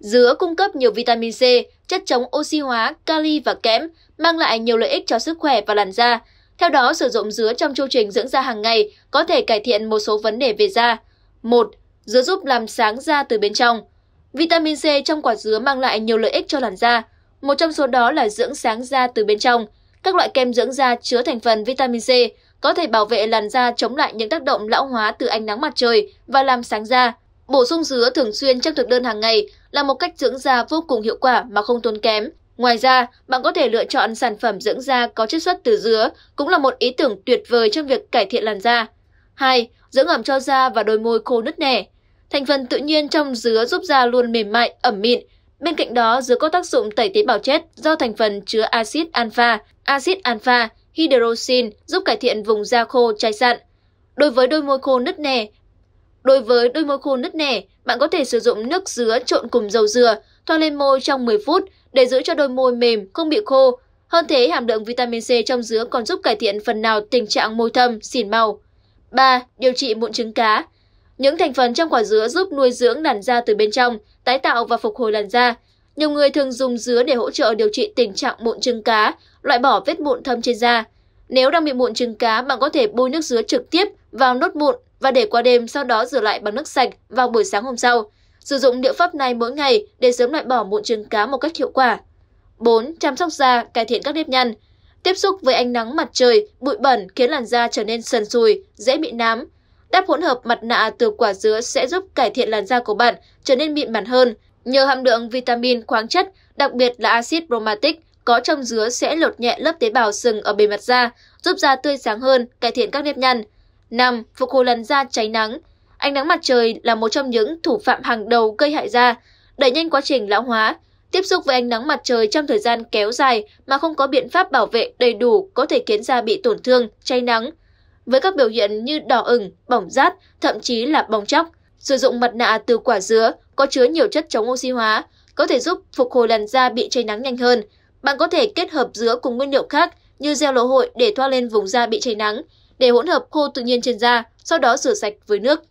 Dứa cung cấp nhiều vitamin C, chất chống oxy hóa, kali và kẽm, mang lại nhiều lợi ích cho sức khỏe và làn da. Theo đó, sử dụng dứa trong chu trình dưỡng da hàng ngày có thể cải thiện một số vấn đề về da. 1. Dứa giúp làm sáng da từ bên trong. Vitamin C trong quả dứa mang lại nhiều lợi ích cho làn da. Một trong số đó là dưỡng sáng da từ bên trong. Các loại kem dưỡng da chứa thành phần vitamin C có thể bảo vệ làn da chống lại những tác động lão hóa từ ánh nắng mặt trời và làm sáng da. Bổ sung dứa thường xuyên trong thực đơn hàng ngày là một cách dưỡng da vô cùng hiệu quả mà không tốn kém. Ngoài ra, bạn có thể lựa chọn sản phẩm dưỡng da có chiết xuất từ dứa, cũng là một ý tưởng tuyệt vời trong việc cải thiện làn da. 2. Dưỡng ẩm cho da và đôi môi khô nứt nẻ. Thành phần tự nhiên trong dứa giúp da luôn mềm mại, ẩm mịn. Bên cạnh đó, dứa có tác dụng tẩy tế bào chết do thành phần chứa axit alpha, axit alpha, hydroxin giúp cải thiện vùng da khô chai sạn. Đối với đôi môi khô nứt nẻ, Đối với đôi môi khô nứt nẻ, bạn có thể sử dụng nước dứa trộn cùng dầu dừa, thoa lên môi trong 10 phút để giữ cho đôi môi mềm, không bị khô. Hơn thế, hàm lượng vitamin C trong dứa còn giúp cải thiện phần nào tình trạng môi thâm, xỉn màu. 3. Điều trị mụn trứng cá Những thành phần trong quả dứa giúp nuôi dưỡng làn da từ bên trong, tái tạo và phục hồi làn da. Nhiều người thường dùng dứa để hỗ trợ điều trị tình trạng mụn trứng cá, loại bỏ vết mụn thâm trên da. Nếu đang bị mụn trứng cá, bạn có thể bôi nước dứa trực tiếp vào nốt mụn và để qua đêm sau đó rửa lại bằng nước sạch vào buổi sáng hôm sau. Sử dụng liệu pháp này mỗi ngày để sớm loại bỏ mụn trứng cá một cách hiệu quả. 4. Chăm sóc da, cải thiện các nếp nhăn. Tiếp xúc với ánh nắng mặt trời, bụi bẩn khiến làn da trở nên sần sùi, dễ bị nám. Đáp hỗn hợp mặt nạ từ quả dứa sẽ giúp cải thiện làn da của bạn trở nên mịn màng hơn. Nhờ hàm lượng vitamin, khoáng chất, đặc biệt là axit bromatic có trong dứa sẽ lột nhẹ lớp tế bào sừng ở bề mặt da, giúp da tươi sáng hơn, cải thiện các nếp nhăn. 5. Phục hồi làn da cháy nắng Ánh nắng mặt trời là một trong những thủ phạm hàng đầu gây hại da, đẩy nhanh quá trình lão hóa. Tiếp xúc với ánh nắng mặt trời trong thời gian kéo dài mà không có biện pháp bảo vệ đầy đủ có thể khiến da bị tổn thương, cháy nắng. Với các biểu hiện như đỏ ửng, bỏng rát, thậm chí là bong chóc, sử dụng mặt nạ từ quả dứa có chứa nhiều chất chống oxy hóa, có thể giúp phục hồi làn da bị cháy nắng nhanh hơn. Bạn có thể kết hợp dứa cùng nguyên liệu khác như gel lỗ hội để thoa lên vùng da bị cháy nắng để hỗn hợp khô tự nhiên trên da, sau đó rửa sạch với nước.